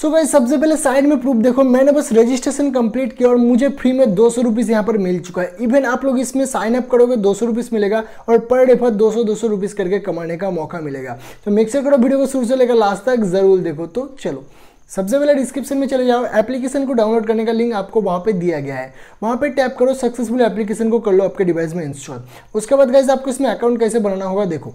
सो so भाई सबसे पहले साइड में प्रूफ देखो मैंने बस रजिस्ट्रेशन कंप्लीट किया और मुझे फ्री में दो सौ रुपीज़ यहाँ पर मिल चुका है इवन आप लोग इसमें साइन अप करोगे दो सौ रुपीज़ मिलेगा और पर डे पर दो सौ दो सौ रुपीज़ करके कमाने का मौका मिलेगा तो मिक्सर करो वीडियो को शुरू से लेकर लास्ट तक ज़रूर देखो तो चलो सबसे पहले डिस्क्रिप्शन में चले जाओ एप्लीकेशन को डाउनलोड करने का लिंक आपको वहाँ पे दिया गया है वहाँ पे टैप करो सक्सेसफुल एप्लीकेशन को कर लो आपके डिवाइस में इंस्टॉल उसके बाद गैस आपको इसमें अकाउंट कैसे बनाना होगा देखो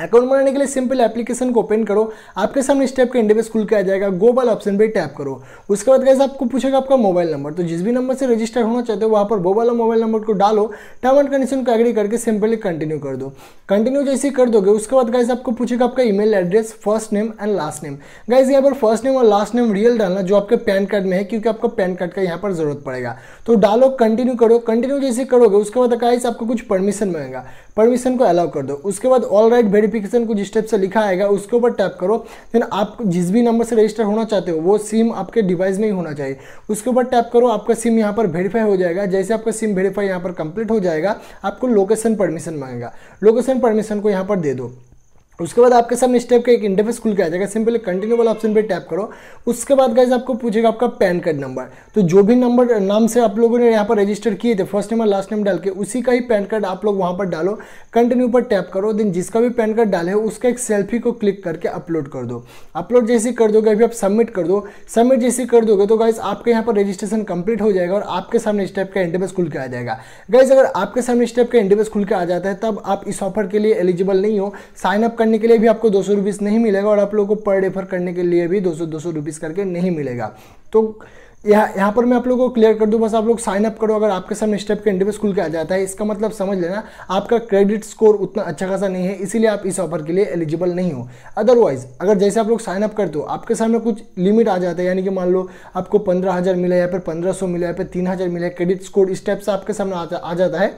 अकाउंट बनाने के लिए सिंपल एप्लीकेशन को ओपन करो आपके सामने स्टेप का इंडिविज खुल के आ जाएगा गो वाला ऑप्शन पे टैप करो उसके बाद कैसे आपको पूछेगा आपका मोबाइल नंबर तो जिस भी नंबर से रजिस्टर होना चाहते हो वहाँ पर वो वाला मोबाइल नंबर को डालो टर्म एंड कंडीशन को एग्री करके सिंपली कंटिन्यू कर दो कंटिन्यू जैसे कर दोगे उसके बाद गैस आपको पूछेगा आपका email address first name and last name guys यहाँ पर फर्स्ट नेम और लास्ट नेम रियल डालना जो आपके पैन कार्ड में है क्योंकि आपको पैन कार्ड का यहाँ पर जरूरत पड़ेगा तो डालो कंटिन्यू करो कंटिन्यू जैसे करोगे उसके बाद गैस आपको कुछ परमिशन मांगेगा परमिशन को अलाउ कर दो उसके बाद ऑल राइट वेरिफिकेशन कुछ स्टेप से लिखा आएगा उसके ऊपर टैप करो देन आप जिस भी नंबर से रजिस्टर होना चाहते हो वो सिम आपके डिवाइस में ही होना चाहिए उसके ऊपर टैप करो आपका सिम यहाँ पर वेरीफाई हो जाएगा जैसे आपका सिम वेरीफाई यहाँ पर कंप्लीट हो जाएगा आपको लोकेशन परमिशन मांगेगा लोकेशन परमिशन को यहाँ पर दे दो उसके बाद आपके सामने स्टेप का एक इंटरफेस खुल के आ जाएगा सिंपली कंटिन्यू वाला ऑप्शन पे टैप करो उसके बाद गाइज आपको पूछेगा आपका पैन कार्ड नंबर तो जो भी नंबर नाम से आप लोगों ने यहाँ पर रजिस्टर किए थे फर्स्ट नेम और लास्ट नेम डाल के उसी का ही पैन कार्ड आप लोग वहाँ पर डालो कंटिन्यू पर टैप करो देन जिसका भी पैन कार्ड डाले हो उसका एक सेल्फी को क्लिक करके अपलोड कर दो अपलोड जैसे कर दोगे अभी आप सबमिट कर दो सबमिट जैसे कर दोगे तो गाइज आपके यहाँ पर रजिस्ट्रेशन कंप्लीट हो जाएगा और आपके सामने स्टेप का इंटरफेस खुल के आ जाएगा गाइज अगर आपके सामने स्टेप का इंटरफेस खुल के आ जाता है तब आप इस ऑफर के लिए एलिजिबल नहीं हो साइनअप करने के लिए भी आपको दो सौ नहीं मिलेगा और आप लोगों को पर रेफर करने के लिए भी दो सौ दो सौ करके नहीं मिलेगा तो यहाँ यहाँ पर मैं आप लोगों को क्लियर कर दूँ बस आप लोग साइन अप करो अगर आपके सामने स्टेप के इंटरव्यू स्कूल के आ जाता है इसका मतलब समझ लेना आपका क्रेडिट स्कोर उतना अच्छा खासा नहीं है इसीलिए आप इस ऑफर के लिए एलिजिबल नहीं हो अदरवाइज अगर जैसे आप लोग साइन अप कर दो आपके सामने कुछ लिमिट आ जाता है यानी कि मान लो आपको पंद्रह हज़ार मिला या फिर पंद्रह सौ मिला या फिर तीन हज़ार मिला क्रेडिट स्कोर इस टाइप से आपके सामने आ जाता है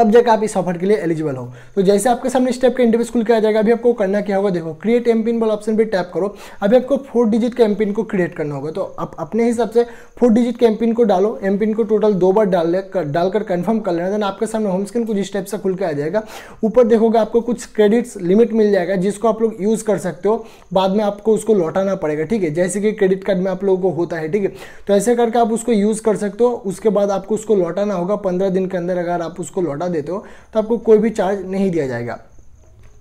तब जाकर आप इस ऑफर के लिए एलिजिबल हो तो जैसे आपके सामने स्टेप का इंटरव्यू खुल के आ जाएगा अभी आपको करना क्या होगा देखो क्रिएट एम पिन वाला ऑप्शन पर टैप करो अभी आपको फोर डिजिट के एम पिन को क्रिएट करना होगा तो आप अपने हिसाब से फोर डिजिट के एम पिन को डालो एम पिन को टोटल दो बार डाल डालकर कंफर्म कर लेना देन आपके सामने होम स्क्रीन कुछ इस टाइप से खुल के आ जाएगा ऊपर देखोगे आपको कुछ क्रेडिट्स लिमिट मिल जाएगा जिसको आप लोग यूज़ कर सकते हो बाद में आपको उसको लौटाना पड़ेगा ठीक है जैसे कि क्रेडिट कार्ड में आप लोगों को होता है ठीक है तो ऐसे करके आप उसको यूज़ कर सकते हो उसके बाद आपको उसको लौटाना होगा पंद्रह दिन के अंदर अगर आप उसको लौटा देते हो तो आपको कोई भी चार्ज नहीं दिया जाएगा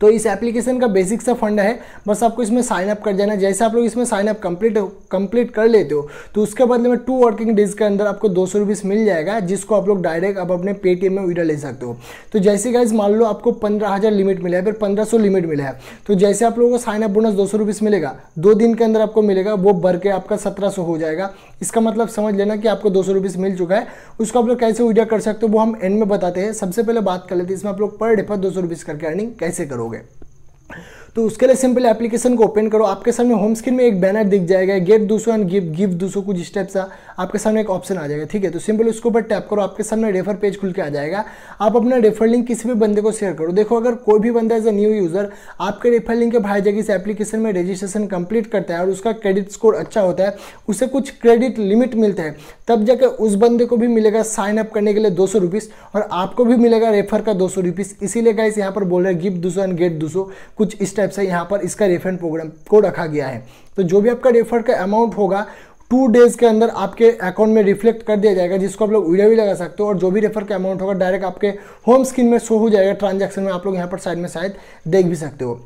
तो इस एप्लीकेशन का बेसिक सा फंड है बस आपको इसमें साइन अप कर जाना है जैसे आप लोग इसमें साइन अप कंप्लीट कंप्लीट कर लेते हो तो उसके बदले में टू वर्किंग डेज के अंदर आपको दो सौ मिल जाएगा जिसको आप लोग डायरेक्ट आप अपने पेटीएम में विड्रा ले सकते हो तो जैसे गाइज मान लो आपको पंद्रह हज़ार लिमिट मिला है फिर पंद्रह लिमिट मिला है तो जैसे आप लोगों को साइन अप बोनस दो मिलेगा दो दिन के अंदर आपको मिलेगा वो भर के आपका सत्रह हो जाएगा इसका मतलब समझ लेना कि आपको दो सौ मिल चुका है उसको आप लोग कैसे विड्रा कर सकते हो वो हम एंड में बताते हैं सबसे पहले बात कर लेते हैं इसमें आप लोग पर डे पर दो सौ करके अर्निंग कैसे करोगे तो उसके लिए सिंपल एप्लीकेशन को ओपन करो आपके सामने होम स्क्रीन में एक बैनर दिख जाएगा गेट दूसो एंड गिव गिव दूसरों कुछ इस टाइप सा आपके सामने एक ऑप्शन आ जाएगा ठीक है तो सिंपल उसके ऊपर टैप करो आपके सामने रेफर पेज खुल के आ जाएगा आप अपना रेफर लिंक किसी भी बंदे को शेयर करो देखो अगर कोई भी बंदा एज अ न्यू यूज़र आपके रेफर लिंक के भाई जगह इस एप्लीकेशन में रजिस्ट्रेशन कंप्लीट करता है और उसका क्रेडिट स्कोर अच्छा होता है उसे कुछ क्रेडिट लिमिट मिलता है तब जाकर उस बंदे को भी मिलेगा साइन अप करने के लिए दो सौ और आपको भी मिलेगा रेफर का दो सौ इसीलिए गाइस यहाँ पर बोल रहे हैं गिफ्ट दूसो एंड गेट दूसरों कुछ इस टाइप से यहाँ पर इसका रिफंड प्रोग्राम को रखा गया है तो जो भी आपका रेफर का अमाउंट होगा टू डेज के अंदर आपके अकाउंट में रिफ्लेक्ट कर दिया जाएगा जिसको आप लोग वीडियो भी लगा सकते हो और जो भी रेफर का अमाउंट होगा डायरेक्ट आपके होम स्क्रीन में शो हो जाएगा ट्रांजैक्शन में आप लोग यहाँ पर साइड में शायद देख भी सकते हो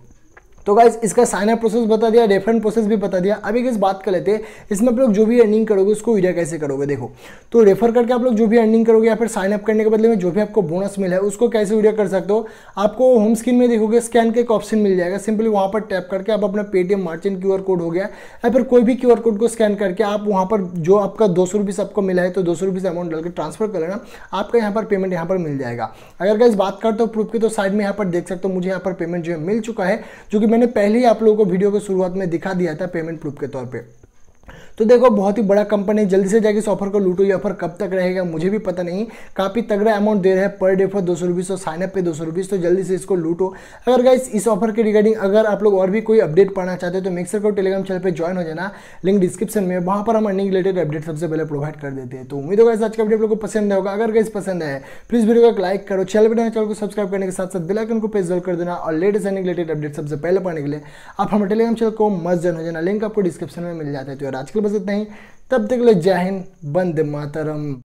तो गाइज इसका साइन अप प्रोसेस बता दिया रेफरेंट प्रोसेस भी बता दिया अभी गाइज बात कर लेते हैं इसमें आप लोग जो भी अर्निंग करोगे उसको ईडिया कैसे करोगे देखो तो रेफर करके आप लोग जो भी अर्निंग करोगे या फिर साइन अप करने के बदले में जो भी आपको बोनस मिला है उसको कैसे ईडिया कर सकते हो आपको होम स्क्रीन में देखोगे स्कैन का एक ऑप्शन मिल जाएगा सिंपली वहाँ पर टैप करके आप अपना पेटीएम मार्चेंट क्यू कोड हो गया या फिर कोई भी क्यू कोड को स्कैन करके आप वहाँ पर जो आपका दो सौ आपको मिला है तो दो सौ अमाउंट डाल के ट्रांसफर कर लेना आपका यहाँ पर पेमेंट यहाँ पर मिल जाएगा अगर गाइज बात करते हो प्रूफ की तो साइड में यहाँ पर देख सकते हो मुझे यहाँ पर पेमेंट जो है मिल चुका है जो कि मैंने पहले ही आप लोगों को वीडियो के शुरुआत में दिखा दिया था पेमेंट प्रूफ के तौर पर तो देखो बहुत ही बड़ा कंपनी जल्दी से जाके इस ऑफर को लूटो ये ऑफर कब तक रहेगा मुझे भी पता नहीं काफ़ी तगड़ा अमाउंट दे रहा है पर डे पर दो सौ रुपीज़ और साइनअप पे दो सौ रुपीज़ तो जल्दी से इसको लूटो अगर गाइस इस ऑफर के रिगार्डिंग अगर आप लोग और भी कोई अपडेट पाना चाहते हो तो मिक्सर को टेलीग्राम चैनल पर ज्वाइन हो जाना लिंक डिस्क्रिप्शन में वहाँ पर हम अर्निंग रिलेटेड अपडेट सबसे पहले प्रोवाइड कर देते हैं तो उम्मीद होगा आज का अपडेट लोग को पसंद होगा अगर गाइस पसंद है प्लीज़ वीडियो को लाइक करो चैनल पर चैनल को सब्सक्राइब करने के साथ साथ बेलाइकन को प्रेस जरूर कर देना और लेटेस्ट अर्निंग रिलेटेड अपडेट सबसे पहले पाने के लिए आप हमारे टेलीग्राम चैनल को मस्त जन हो जाना लिंक आपको डिस्क्रिप्शन में मिल जाता है तो आज के बस इतना ही तब तक के जय हिंद बंद मातरम